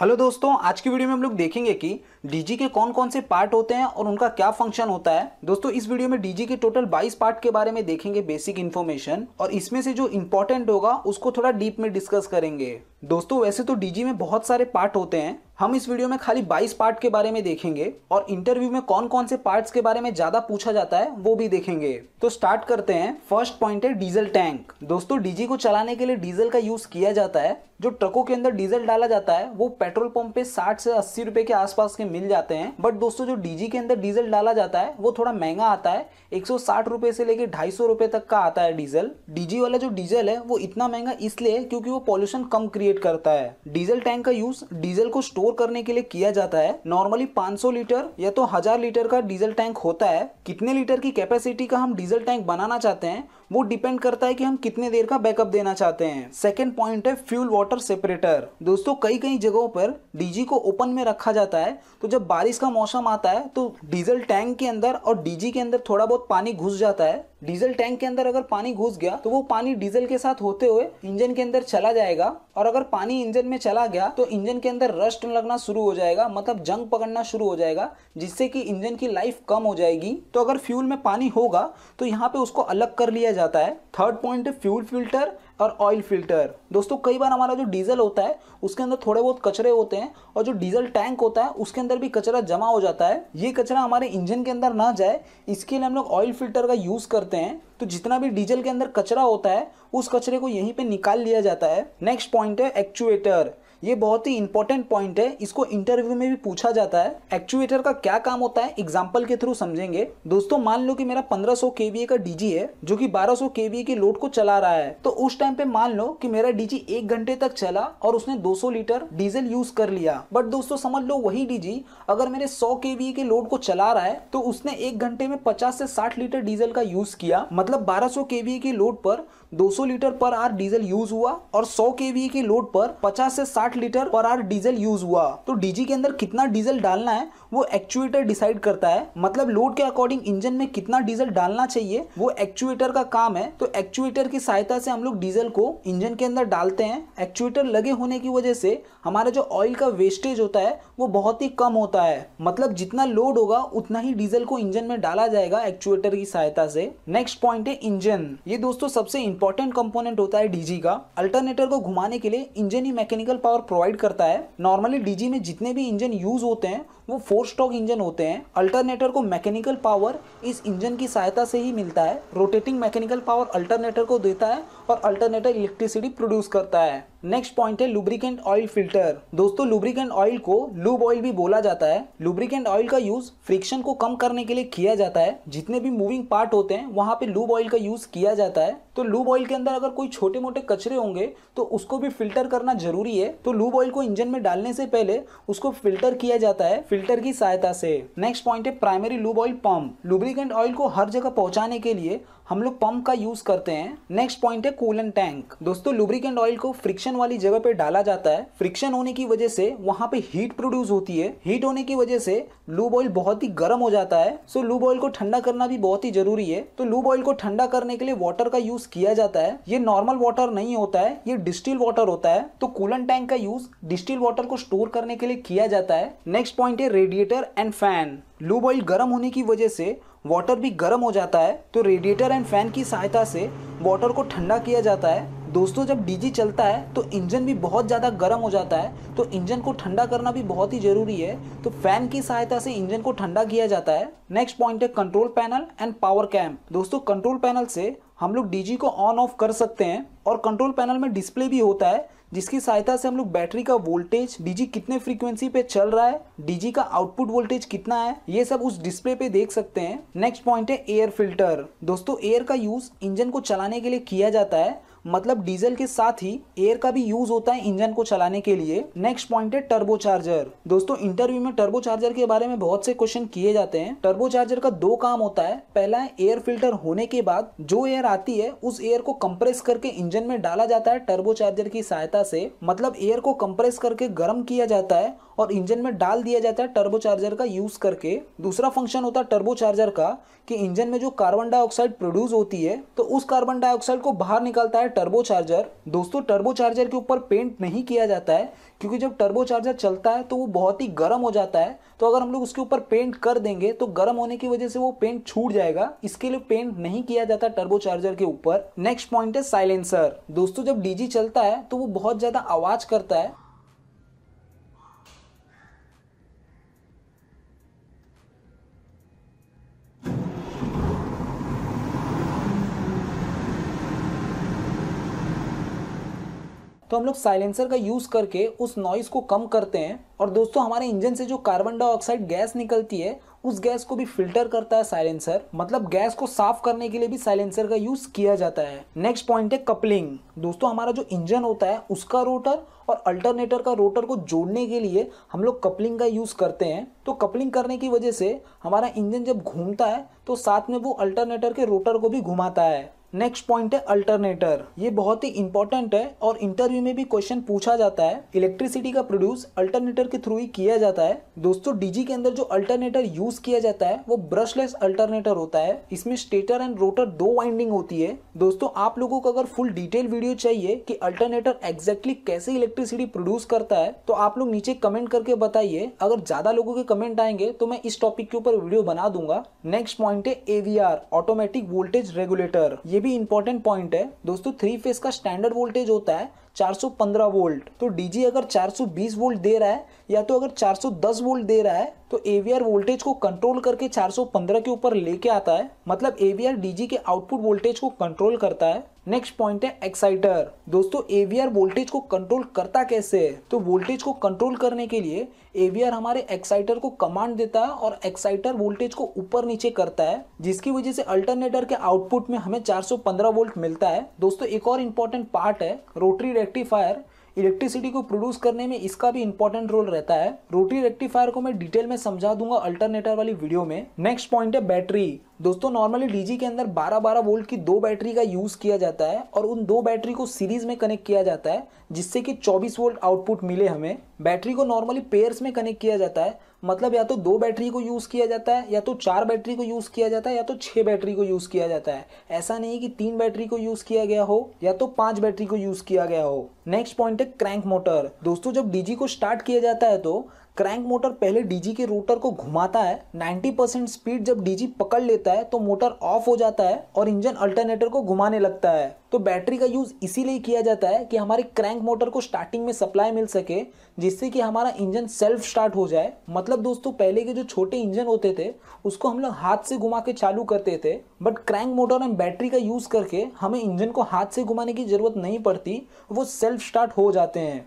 hello दोस्तों आज की वीडियो में हम लोग देखेंगे कि डीजी के कौन कौन से पार्ट होते हैं और उनका क्या फंक्शन होता है दोस्तों इस वीडियो में डीजी के टोटल 22 पार्ट के बारे में देखेंगे बेसिक इन्फॉर्मेशन और इसमें से जो इम्पोर्टेंट होगा उसको थोड़ा डीप में डिस्कस करेंगे दोस्तों वैसे तो डीजी में बहुत सारे पार्ट होते हैं हम इस वीडियो में खाली 22 पार्ट के बारे में देखेंगे और इंटरव्यू में कौन कौन से पार्ट्स के बारे में ज़्यादा पूछा जाता है वो भी देखेंगे तो स्टार्ट करते हैं फर्स्ट पॉइंट है डीजल टैंक दोस्तों डीजी को चलाने के लिए डीजल का यूज़ किया जाता है जो ट्रकों के अंदर डीजल डाला जाता है वो पेट्रोल पंप पे 60 से 80 रुपए के आसपास के मिल जाते हैं बट दोस्तों जो डीजी के अंदर डीजल डाला जाता है वो थोड़ा महंगा आता है 160 रुपए से लेकर 250 रुपए तक का आता है डीजल डीजी वाला जो डीजल है वो इतना महंगा इसलिए क्योंकि वो पॉल्यूशन कम क्रिएट करता है डीजल टैंक का यूज डीजल को स्टोर स्टोर करने के लिए किया जाता है नॉर्मली 500 लीटर या तो हजार लीटर का डीजल टैंक होता है कितने लीटर की कैपेसिटी का हम डीजल टैंक बनाना चाहते हैं वो डिपेंड करता है कि हम कितने देर का बैकअप देना चाहते हैं सेकेंड पॉइंट है फ्यूल वाटर सेपरेटर दोस्तों कई कई जगहों पर डीजी को ओपन में रखा जाता है तो जब बारिश का मौसम आता है तो डीजल टैंक के अंदर और डीजी के अंदर थोड़ा बहुत पानी घुस जाता है डीजल टैंक के अंदर अगर पानी घुस गया तो वो पानी डीजल के साथ होते हुए इंजन के अंदर चला जाएगा और अगर पानी इंजन में चला गया तो इंजन के अंदर रस्ट लगना शुरू हो जाएगा मतलब जंग पकड़ना शुरू हो जाएगा जिससे कि इंजन की लाइफ कम हो जाएगी तो अगर फ्यूल में पानी होगा तो यहाँ पे उसको अलग कर लिया जाता है थर्ड पॉइंट फ्यूल फिल्टर और ऑयल फिल्टर दोस्तों कई बार हमारा जो डीजल होता है उसके अंदर थोड़े बहुत कचरे होते हैं और जो डीजल टैंक होता है उसके अंदर भी कचरा जमा हो जाता है ये कचरा हमारे इंजन के अंदर ना जाए इसके लिए हम लोग ऑयल फिल्टर का यूज़ करते हैं तो जितना भी डीजल के अंदर कचरा होता है उस कचरे को यहीं पर निकाल लिया जाता है नेक्स्ट पॉइंट है एक्चुएटर ये बहुत ही इंपॉर्टेंट पॉइंट है इसको इंटरव्यू में भी पूछा जाता है एक्चुएटर का क्या काम होता है एग्जाम्पल के थ्रू समझेंगे दोस्तों मान लो कि मेरा 1500 सौ केवीए का डीजी है जो कि 1200 सौ केवीए के लोड को चला रहा है तो उस टाइम पे मान लो कि मेरा डीजी एक घंटे तक चला और उसने 200 लीटर डीजल यूज कर लिया बट दोस्तों समझ लो वही डीजी अगर मेरे सौ केवीए के लोड को चला रहा है तो उसने एक घंटे में पचास से साठ लीटर डीजल का यूज किया मतलब बारह केवीए के लोड पर दो लीटर पर आर डीजल यूज हुआ और सौ केवीए के लोड पर पचास से साठ आठ लीटर पर आर डीजल यूज हुआ तो डीजी के अंदर कितना डीजल डालना है वो एक्चुएटर डिसाइड करता है मतलब लोड के अकॉर्डिंग इंजन में कितना डीजल डालना चाहिए वो एक्चुएटर का काम है तो एक्चुएटर की सहायता से हम लोग डीजल को इंजन के अंदर डालते हैं एक्चुएटर लगे होने की वजह से हमारा जो ऑयल का वेस्टेज होता है वो बहुत ही कम होता है मतलब जितना लोड होगा उतना ही डीजल को इंजन में डाला जाएगा एक्चुएटर की सहायता से नेक्स्ट पॉइंट है इंजन ये दोस्तों सबसे इंपॉर्टेंट कंपोनेंट होता है डीजी का अल्टरनेटर को घुमाने के लिए इंजन ही मैकेनिकल पावर पावर प्रोवाइड करता है नॉर्मली डीजी में जितने भी इंजन यूज होते हैं वो फोर स्टॉक इंजन होते हैं अल्टरनेटर को मैकेनिकल पावर इस इंजन की सहायता से ही मिलता है रोटेटिंग मैकेनिकल पावर अल्टरनेटर को देता है और अल्टरनेटर इलेक्ट्रिसिटी प्रोड्यूस करता है नेक्स्ट पॉइंट है लुब्रिकेंट ऑयल फिल्टर दोस्तों लुब्रिकेंट ऑयल को लूब ऑयल भी बोला जाता है लुब्रिकेंट ऑयल का यूज फ्रिक्शन को कम करने के लिए किया जाता है जितने भी मूविंग पार्ट होते हैं वहां पे लूब ऑयल का यूज किया जाता है तो लूब ऑयल के अंदर अगर कोई छोटे मोटे कचरे होंगे तो उसको भी फिल्टर करना जरूरी है तो लूब ऑयल को इंजन में डालने से पहले उसको फिल्टर किया जाता है फिल्टर की सहायता से नेक्स्ट पॉइंट है primary lube oil pump lubricant oil को हर जगह पहुंचाने के लिए हम लोग पंप का यूज करते हैं नेक्स्ट पॉइंट है कूलन टैंक दोस्तों लुब्रिकेंट ऑयल को फ्रिक्शन वाली जगह पे डाला जाता है फ्रिक्शन होने की वजह से वहाँ पे हीट प्रोड्यूस होती है हीट होने की वजह से लूब ऑयल बहुत ही गर्म हो जाता है सो लूब ऑयल को ठंडा करना भी बहुत ही जरूरी है तो लूब ऑयल को ठंडा करने के लिए वाटर का यूज किया जाता है ये नॉर्मल वाटर नहीं होता है ये डिस्टिल वाटर होता है तो कूलन टैंक का यूज डिस्टिल वाटर को स्टोर करने के लिए किया जाता है नेक्स्ट पॉइंट है radiator and fan lube oil गर्म होने की वजह से वाटर भी गर्म हो जाता है तो रेडिएटर एंड फैन की सहायता से वाटर को ठंडा किया जाता है दोस्तों जब डीजी चलता है तो इंजन भी बहुत ज़्यादा गर्म हो जाता है तो इंजन को ठंडा करना भी बहुत ही ज़रूरी है तो फैन की सहायता से इंजन को ठंडा किया जाता है नेक्स्ट पॉइंट है control panel and power cam दोस्तों कंट्रोल पैनल से हम लोग डीजी को ऑन ऑफ कर सकते हैं और कंट्रोल पैनल में डिस्प्ले भी होता है जिसकी सहायता से हम लोग बैटरी का वोल्टेज डीजी कितने फ्रीक्वेंसी पे चल रहा है डीजी का आउटपुट वोल्टेज कितना है ये सब उस डिस्प्ले पे देख सकते हैं नेक्स्ट पॉइंट है एयर फिल्टर दोस्तों एयर का यूज इंजन को चलाने के लिए किया जाता है मतलब डीजल के साथ ही एयर का भी यूज होता है इंजन को चलाने के लिए नेक्स्ट पॉइंट है टर्बो चार्जर दोस्तों इंटरव्यू में टर्बो चार्जर के बारे में बहुत से क्वेश्चन किए जाते हैं टर्बो चार्जर का दो काम होता है पहला है एयर फिल्टर होने के बाद जो एयर आती है उस एयर को कंप्रेस करके इंजन में डाला जाता है टर्बो चार्जर की सहायता से मतलब एयर को कंप्रेस करके गर्म किया जाता है और इंजन में डाल दिया जाता है टर्बो चार्जर का यूज करके दूसरा फंक्शन होता है टर्बो चार्जर का कि इंजन में जो कार्बन डाइऑक्साइड प्रोड्यूस होती है तो उस कार्बन डाइऑक्साइड को बाहर निकालता है टर्बो चार्जर दोस्तों टर्बो चार्जर के ऊपर पेंट नहीं किया जाता है क्योंकि जब टर्बो चार्जर चलता है तो वो बहुत ही गर्म हो जाता है तो अगर हम लोग उसके ऊपर पेंट कर देंगे तो गर्म होने की वजह से वो पेंट छूट जाएगा इसके लिए पेंट नहीं किया जाता टर्बो चार्जर के ऊपर नेक्स्ट पॉइंट है साइलेंसर दोस्तों जब डीजी चलता है तो वो बहुत ज़्यादा आवाज़ करता है तो हम लोग साइलेंसर का यूज़ करके उस नॉइज़ को कम करते हैं और दोस्तों हमारे इंजन से जो कार्बन डाइऑक्साइड गैस निकलती है उस गैस को भी फिल्टर करता है साइलेंसर मतलब गैस को साफ करने के लिए भी साइलेंसर का यूज किया जाता है नेक्स्ट पॉइंट है कपलिंग दोस्तों हमारा जो इंजन होता है उसका रोटर और अल्टरनेटर का रोटर को जोड़ने के लिए हम लोग कपलिंग का यूज़ करते हैं तो कपलिंग करने की वजह से हमारा इंजन जब घूमता है तो साथ में वो अल्टरनेटर के रोटर को भी घुमाता है नेक्स्ट पॉइंट है अल्टरनेटर ये बहुत ही इंपॉर्टेंट है और इंटरव्यू में भी क्वेश्चन पूछा जाता है इलेक्ट्रिसिटी का प्रोड्यूस अल्टरनेटर के थ्रू ही किया जाता है दोस्तों डीजी के अंदर जो अल्टरनेटर यूज किया जाता है वो ब्रशलेस अल्टरनेटर होता है इसमें स्टेटर एंड रोटर दो वाइंडिंग होती है दोस्तों आप लोगों को अगर फुल डिटेल वीडियो चाहिए कि अल्टरनेटर एग्जैक्टली कैसे इलेक्ट्रिसिटी प्रोड्यूस करता है तो आप लोग नीचे कमेंट करके बताइए अगर ज्यादा लोगों के कमेंट आएंगे तो मैं इस टॉपिक के ऊपर वीडियो बना दूंगा नेक्स्ट पॉइंट है एवीआर ऑटोमेटिक वोल्टेज रेगुलेटर ये भी इंपॉर्टेंट पॉइंट है दोस्तों थ्री फेज का स्टैंडर्ड वोल्टेज होता है 415 वोल्ट तो डीजी अगर 420 वोल्ट दे रहा है या तो अगर 410 वोल्ट दे रहा है तो एवीआर वोल्टेज को कंट्रोल करके 415 के ऊपर लेके आता है मतलब एवीआर डीजी के आउटपुट वोल्टेज को कंट्रोल करता है नेक्स्ट पॉइंट है एक्साइटर दोस्तों एवीआर वोल्टेज को कंट्रोल करता कैसे है तो वोल्टेज को कंट्रोल करने के लिए एवीआर हमारे एक्साइटर को कमांड देता है और एक्साइटर वोल्टेज को ऊपर नीचे करता है जिसकी वजह से अल्टरनेटर के आउटपुट में हमें 415 वोल्ट मिलता है दोस्तों एक और इम्पोर्टेंट पार्ट है रोटरी रेक्टिफायर इलेक्ट्रिसिटी को प्रोड्यूस करने में इसका भी इंपॉर्टेंट रोल रहता है रोटरी रेक्टिफायर को मैं डिटेल में समझा दूंगा अल्टरनेटर वाली वीडियो में नेक्स्ट पॉइंट है बैटरी दोस्तों नॉर्मली डीजी के अंदर 12-12 वोल्ट की दो बैटरी का यूज़ किया जाता है और उन दो बैटरी को सीरीज़ में कनेक्ट किया जाता है जिससे कि 24 वोल्ट आउटपुट मिले हमें बैटरी को नॉर्मली पेयर्स में कनेक्ट किया जाता है मतलब या तो दो बैटरी को यूज़ किया जाता है या तो चार बैटरी को यूज़ किया जाता है या तो छः बैटरी को यूज़ किया जाता है ऐसा नहीं कि तीन बैटरी को यूज़ किया गया हो या तो पाँच बैटरी को यूज़ किया गया हो नेक्स्ट पॉइंट है क्रैंक मोटर दोस्तों जब डीजी को स्टार्ट किया जाता है तो क्रैंक मोटर पहले डीजी के रोटर को घुमाता है 90 परसेंट स्पीड जब डीजी पकड़ लेता है तो मोटर ऑफ हो जाता है और इंजन अल्टरनेटर को घुमाने लगता है तो बैटरी का यूज़ इसीलिए किया जाता है कि हमारे क्रैंक मोटर को स्टार्टिंग में सप्लाई मिल सके जिससे कि हमारा इंजन सेल्फ स्टार्ट हो जाए मतलब दोस्तों पहले के जो छोटे इंजन होते थे उसको हम लोग हाथ से घुमा के चालू करते थे but crank motor and battery का यूज़ करके हमें इंजन को हाथ से घुमाने की ज़रूरत नहीं पड़ती वो सेल्फ स्टार्ट हो जाते हैं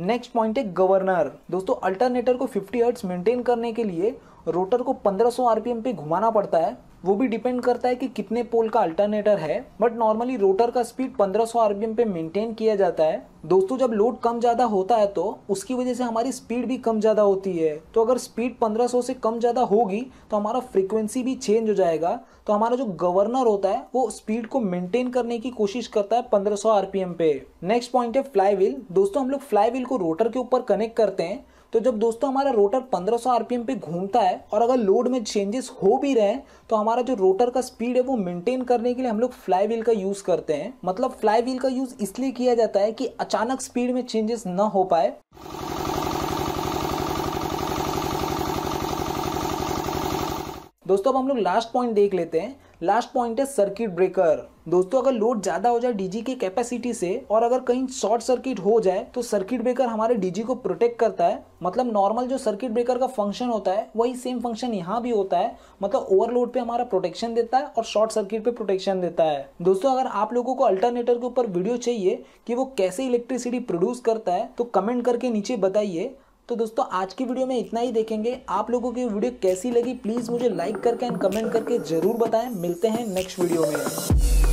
नेक्स्ट पॉइंट है गवर्नर दोस्तों अल्टरनेटर को 50 हर्ट्स मेंटेन करने के लिए रोटर को 1500 आरपीएम पे घुमाना पड़ता है वो भी डिपेंड करता है कि कितने पोल का अल्टरनेटर है बट नॉर्मली रोटर का स्पीड 1500 आरपीएम पे मेंटेन किया जाता है दोस्तों जब लोड कम ज़्यादा होता है तो उसकी वजह से हमारी स्पीड भी कम ज़्यादा होती है तो अगर स्पीड 1500 से कम ज़्यादा होगी तो हमारा फ्रीक्वेंसी भी चेंज हो जाएगा तो हमारा जो गवर्नर होता है वो स्पीड को मेंटेन करने की कोशिश करता है 1500 आरपीएम पे नेक्स्ट पॉइंट है फ्लाई व्हील दोस्तों हम लोग फ्लाई व्हील को रोटर के ऊपर कनेक्ट करते हैं तो जब दोस्तों हमारा रोटर 1500 आरपीएम पे घूमता है और अगर लोड में चेंजेस हो भी रहे हैं तो हमारा जो रोटर का स्पीड है वो मेंटेन करने के लिए हम लोग फ्लाई व्हील का यूज़ करते हैं मतलब फ्लाई व्हील का यूज़ इसलिए किया जाता है कि अचानक स्पीड में चेंजेस न हो पाए दोस्तों अब हम लोग लास्ट पॉइंट देख लेते हैं लास्ट पॉइंट है सर्किट ब्रेकर दोस्तों अगर लोड ज़्यादा हो जाए डीजी की कैपेसिटी से और अगर कहीं शॉर्ट सर्किट हो जाए तो सर्किट ब्रेकर हमारे डीजी को प्रोटेक्ट करता है मतलब नॉर्मल जो सर्किट ब्रेकर का फंक्शन होता है वही सेम फंक्शन यहाँ भी होता है मतलब ओवरलोड पे हमारा प्रोटेक्शन देता है और शॉर्ट सर्किट पे प्रोटेक्शन देता है दोस्तों अगर आप लोगों को अल्टरनेटर के ऊपर वीडियो चाहिए कि वो कैसे इलेक्ट्रिसिटी प्रोड्यूस करता है तो कमेंट करके नीचे बताइए तो दोस्तों आज की वीडियो में इतना ही देखेंगे आप लोगों की वीडियो कैसी लगी प्लीज़ मुझे लाइक करके एंड कमेंट करके ज़रूर बताएं मिलते हैं नेक्स्ट वीडियो में